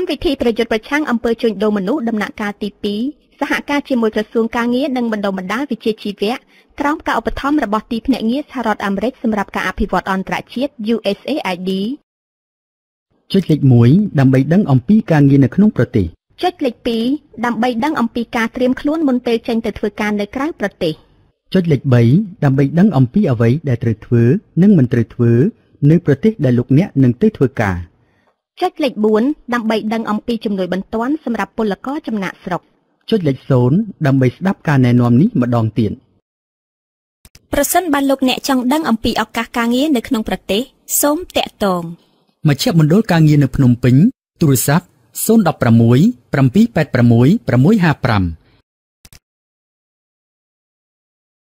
កម្មវិធីប្រយុទ្ធប្រឆាំងអំពើជួញដូរមនុស្សដំណាក់កាលទី2សហការជាមួយក្រសួងការងារនិងបណ្ដុំបណ្ដាលវិជ្ជាជីវៈក្រោមការឧបត្ថម្ភរបស់ទីភ្នាក់ងារសហរដ្ឋអាមេរិកសម្រាប់ការអភិវឌ្ឍអន្តរជាតិ USAID ចុចលេខ1ដើម្បីដឹង អំពីការងារនៅក្នុងប្រទេសចុចលេខ2ដើម្បីដឹងអំពីការត្រៀមខ្លួនមុនពេលចេញទៅធ្វើការនៅក្រៅប្រទេសចុចលេខ3ដើម្បីដឹងអំពីអ្វីដែលត្រូវធ្វើ និងមិនត្រូវធ្វើនៅប្រទេសដែលលោកអ្នកនឹងទៅធ្វើការចុចលេខ4ដើម្បីដឹងអំពីជំនួយបន្ទាន់សម្រាប់ពលករចំណាក់ស្រុកចុចលេខ0ដើម្បីស្ដាប់ការណែនាំនេះម្ដងទៀតប្រសិនបើលោកអ្នកចង់ដឹងអំពីឱកាសការងារនៅក្នុងប្រទេសសូមតាក់ទងមជ្ឈមណ្ឌលការងារនៅភ្នំពេញទូរស័ព្ទ016 786 655